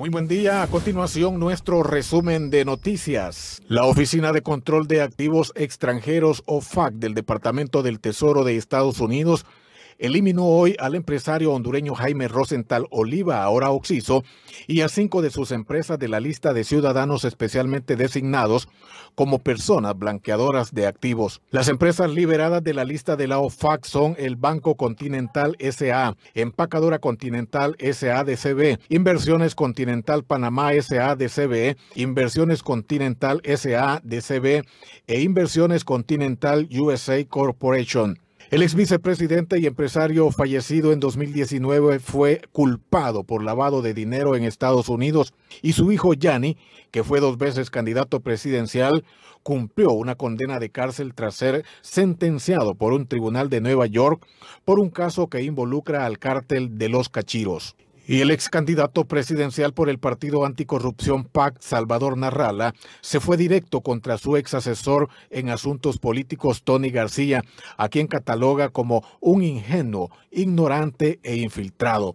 Muy buen día. A continuación, nuestro resumen de noticias. La Oficina de Control de Activos Extranjeros, o OFAC, del Departamento del Tesoro de Estados Unidos, eliminó hoy al empresario hondureño Jaime Rosenthal Oliva, ahora Oxiso, y a cinco de sus empresas de la lista de ciudadanos especialmente designados como personas blanqueadoras de activos. Las empresas liberadas de la lista de la OFAC son el Banco Continental SA, Empacadora Continental S.A. de C.V., Inversiones Continental Panamá S.A. C.V., Inversiones Continental S.A. C.V. e Inversiones Continental USA Corporation. El ex vicepresidente y empresario fallecido en 2019 fue culpado por lavado de dinero en Estados Unidos y su hijo Yanni, que fue dos veces candidato presidencial, cumplió una condena de cárcel tras ser sentenciado por un tribunal de Nueva York por un caso que involucra al cártel de los cachiros. Y el ex candidato presidencial por el partido anticorrupción PAC, Salvador Narrala, se fue directo contra su ex asesor en asuntos políticos, Tony García, a quien cataloga como un ingenuo, ignorante e infiltrado.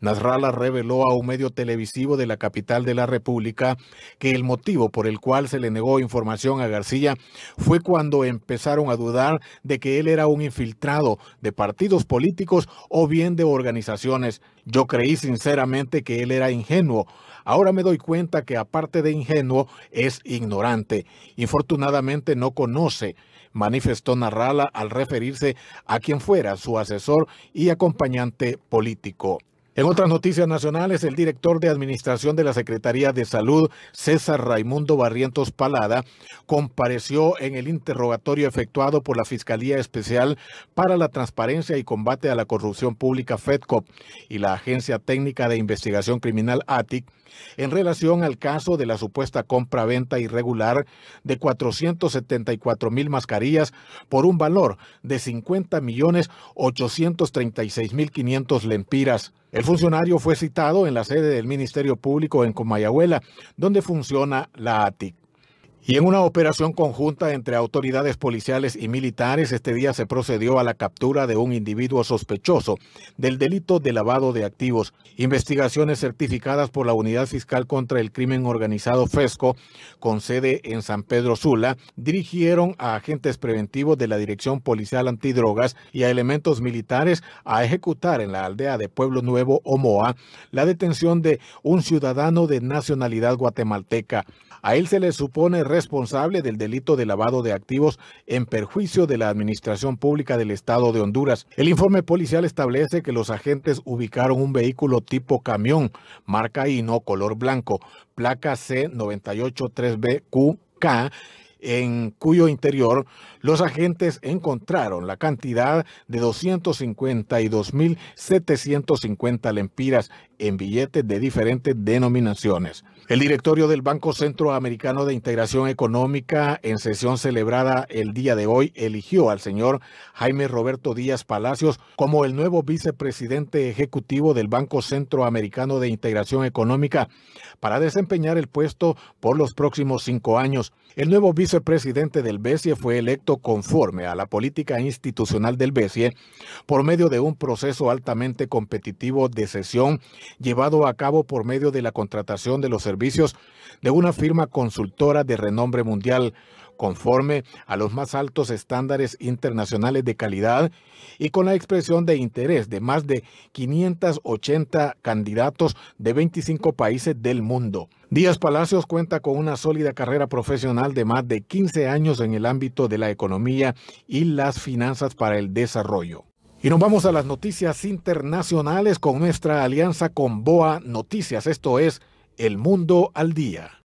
Nasralla reveló a un medio televisivo de la capital de la República que el motivo por el cual se le negó información a García fue cuando empezaron a dudar de que él era un infiltrado de partidos políticos o bien de organizaciones. Yo creí sinceramente que él era ingenuo. Ahora me doy cuenta que aparte de ingenuo es ignorante. Infortunadamente no conoce, manifestó Narrala al referirse a quien fuera su asesor y acompañante político. En otras noticias nacionales, el director de Administración de la Secretaría de Salud, César Raimundo Barrientos Palada, compareció en el interrogatorio efectuado por la Fiscalía Especial para la Transparencia y Combate a la Corrupción Pública, FEDCOP, y la Agencia Técnica de Investigación Criminal, ATIC, en relación al caso de la supuesta compra-venta irregular de 474 mil mascarillas por un valor de 50 millones 836 mil 500 lempiras. El funcionario fue citado en la sede del Ministerio Público en Comayagüela, donde funciona la ATIC. Y en una operación conjunta entre autoridades policiales y militares, este día se procedió a la captura de un individuo sospechoso del delito de lavado de activos. Investigaciones certificadas por la Unidad Fiscal contra el Crimen Organizado FESCO, con sede en San Pedro Sula, dirigieron a agentes preventivos de la Dirección Policial Antidrogas y a elementos militares a ejecutar en la aldea de Pueblo Nuevo, Omoa, la detención de un ciudadano de nacionalidad guatemalteca. A él se le supone responsable del delito de lavado de activos en perjuicio de la Administración Pública del Estado de Honduras. El informe policial establece que los agentes ubicaron un vehículo tipo camión, marca no color blanco, placa C983BQK en cuyo interior los agentes encontraron la cantidad de 252.750 lempiras en billetes de diferentes denominaciones. El directorio del Banco Centroamericano de Integración Económica, en sesión celebrada el día de hoy, eligió al señor Jaime Roberto Díaz Palacios como el nuevo vicepresidente ejecutivo del Banco Centroamericano de Integración Económica para desempeñar el puesto por los próximos cinco años. El nuevo vicepresidente del BESIE fue electo conforme a la política institucional del BESIE por medio de un proceso altamente competitivo de sesión llevado a cabo por medio de la contratación de los servicios de una firma consultora de renombre mundial conforme a los más altos estándares internacionales de calidad y con la expresión de interés de más de 580 candidatos de 25 países del mundo. Díaz Palacios cuenta con una sólida carrera profesional de más de 15 años en el ámbito de la economía y las finanzas para el desarrollo. Y nos vamos a las noticias internacionales con nuestra alianza con Boa Noticias. Esto es El Mundo al Día.